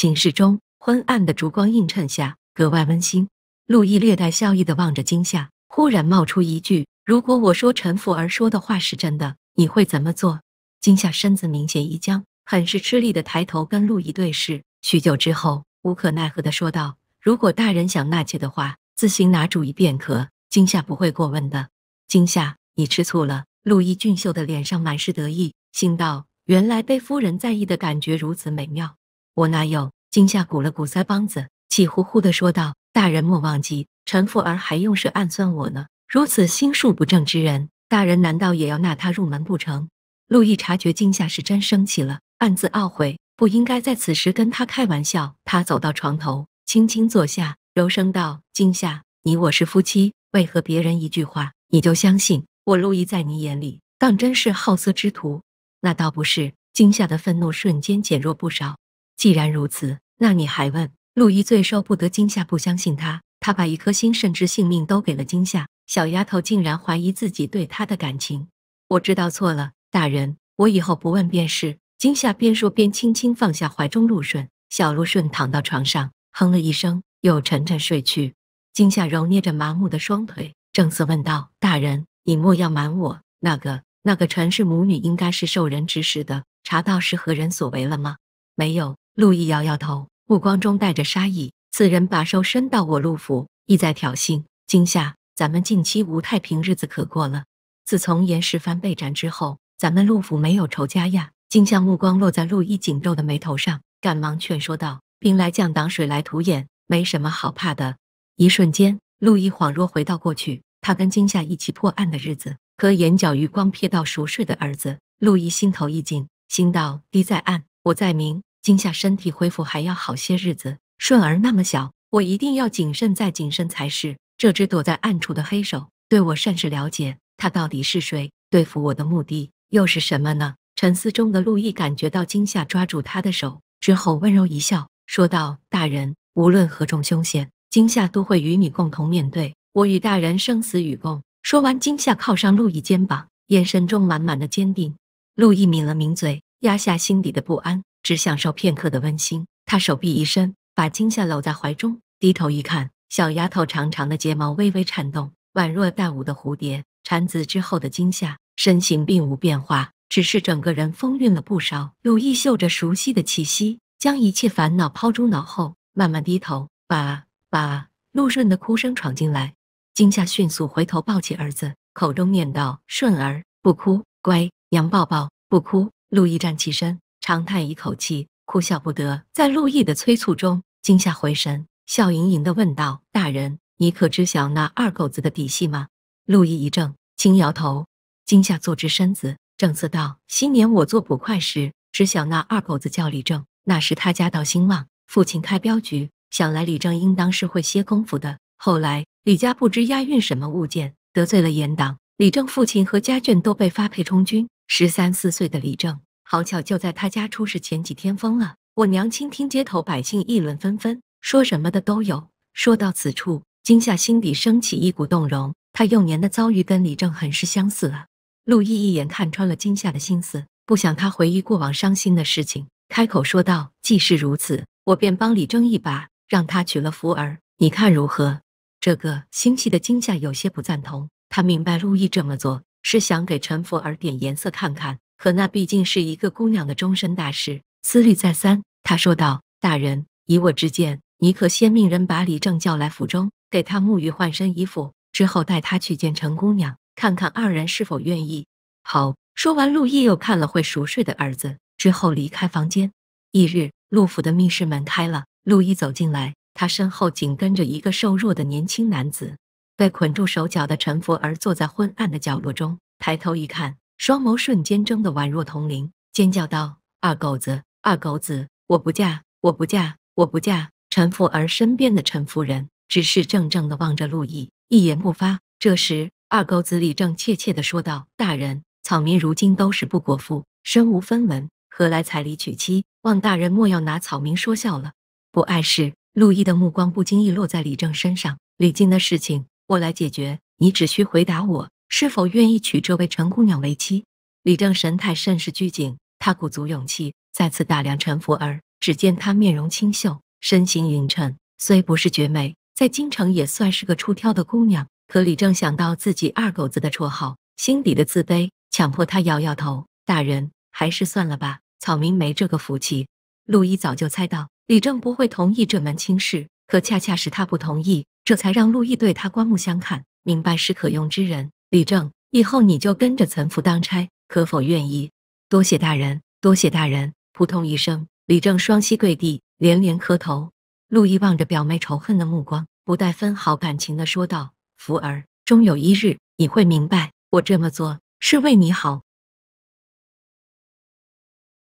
寝室中昏暗的烛光映衬下，格外温馨。陆毅略带笑意的望着惊夏，忽然冒出一句：“如果我说陈富儿说的话是真的，你会怎么做？”惊夏身子明显一僵，很是吃力的抬头跟陆毅对视，许久之后，无可奈何的说道：“如果大人想纳妾的话，自行拿主意便可，惊夏不会过问的。”惊夏，你吃醋了？陆毅俊秀的脸上满是得意，心道：“原来被夫人在意的感觉如此美妙，我哪有？”惊吓鼓了鼓腮帮子，气呼呼地说道：“大人莫忘记，陈富儿还用事暗算我呢。如此心术不正之人，大人难道也要纳他入门不成？”陆毅察觉惊吓是真生气了，暗自懊悔不应该在此时跟他开玩笑。他走到床头，轻轻坐下，柔声道：“惊吓，你我是夫妻，为何别人一句话你就相信我？陆毅在你眼里当真是好色之徒？”那倒不是。惊吓的愤怒瞬间减弱不少。既然如此。那你还问陆一最受不得惊吓，不相信他，他把一颗心，甚至性命都给了惊吓。小丫头竟然怀疑自己对他的感情，我知道错了，大人，我以后不问便是。惊吓边说边轻轻放下怀中陆顺，小陆顺躺到床上，哼了一声，又沉沉睡去。惊吓揉捏着麻木的双腿，正色问道：“大人，你莫要瞒我，那个那个陈氏母女应该是受人指使的，查到是何人所为了吗？”“没有。”陆毅摇摇头，目光中带着杀意。此人把手伸到我陆府，意在挑衅。惊夏，咱们近期无太平日子可过了。自从严世蕃被斩之后，咱们陆府没有仇家呀。金夏目光落在陆毅紧皱的眉头上，赶忙劝说道：“兵来将挡，水来土掩，没什么好怕的。”一瞬间，陆毅恍若回到过去，他跟惊夏一起破案的日子。可眼角余光瞥到熟睡的儿子，陆毅心头一紧，心道：“敌在暗，我在明。”今夏身体恢复还要好些日子，顺儿那么小，我一定要谨慎再谨慎才是。这只躲在暗处的黑手对我甚是了解，他到底是谁？对付我的目的又是什么呢？沉思中的陆毅感觉到惊吓抓住他的手之后，温柔一笑，说道：“大人，无论何种凶险，惊吓都会与你共同面对。我与大人生死与共。”说完，惊吓靠上陆毅肩膀，眼神中满满的坚定。陆毅抿了抿嘴，压下心底的不安。只享受片刻的温馨，他手臂一伸，把惊吓搂在怀中，低头一看，小丫头长长的睫毛微微颤动，宛若带舞的蝴蝶。产子之后的惊吓身形并无变化，只是整个人风韵了不少。陆毅嗅着熟悉的气息，将一切烦恼抛诸脑后，慢慢低头，把把。陆顺的哭声闯进来，金夏迅速回头抱起儿子，口中念道：“顺儿不哭，乖，娘抱抱，不哭。”陆毅站起身。长叹一口气，哭笑不得，在陆毅的催促中惊吓回神，笑盈盈地问道：“大人，你可知晓那二狗子的底细吗？”陆毅一怔，轻摇头。惊吓坐直身子，正色道：“新年我做捕快时，知晓那二狗子叫李正，那时他家道兴旺，父亲开镖局。想来李正应当是会些功夫的。后来李家不知押运什么物件，得罪了严党，李正父亲和家眷都被发配充军，十三四岁的李正。”好巧，就在他家出事前几天疯了。我娘亲听街头百姓议论纷纷，说什么的都有。说到此处，惊夏心底升起一股动容。他幼年的遭遇跟李正很是相似啊。陆毅一眼看穿了惊夏的心思，不想他回忆过往伤心的事情，开口说道：“既是如此，我便帮李正一把，让他娶了福儿，你看如何？”这个心细的惊吓有些不赞同。他明白陆毅这么做是想给陈福儿点颜色看看。可那毕竟是一个姑娘的终身大事，思虑再三，他说道：“大人，以我之见，你可先命人把李正叫来府中，给他沐浴换身衣服，之后带他去见陈姑娘，看看二人是否愿意。”好。说完，陆毅又看了会熟睡的儿子，之后离开房间。翌日，陆府的密室门开了，陆毅走进来，他身后紧跟着一个瘦弱的年轻男子。被捆住手脚的陈福儿坐在昏暗的角落中，抬头一看。双眸瞬间睁得宛若铜铃，尖叫道：“二狗子，二狗子，我不嫁，我不嫁，我不嫁！”陈福儿身边的陈夫人只是怔怔地望着陆毅，一言不发。这时，二狗子李正怯怯地说道：“大人，草民如今都是不果腹，身无分文，何来彩礼娶妻？望大人莫要拿草民说笑了。”不碍事。陆毅的目光不经意落在李正身上：“李靖的事情我来解决，你只需回答我。”是否愿意娶这位陈姑娘为妻？李正神态甚是拘谨，他鼓足勇气再次打量陈福儿，只见她面容清秀，身形匀称，虽不是绝美，在京城也算是个出挑的姑娘。可李正想到自己二狗子的绰号，心底的自卑，强迫他摇摇头：“大人，还是算了吧，草民没这个福气。”陆毅早就猜到李正不会同意这门亲事，可恰恰是他不同意，这才让陆毅对他刮目相看，明白是可用之人。李正，以后你就跟着岑福当差，可否愿意？多谢大人，多谢大人！扑通一声，李正双膝跪地，连连磕头。陆毅望着表妹仇恨的目光，不带分毫感情的说道：“福儿，终有一日你会明白，我这么做是为你好。”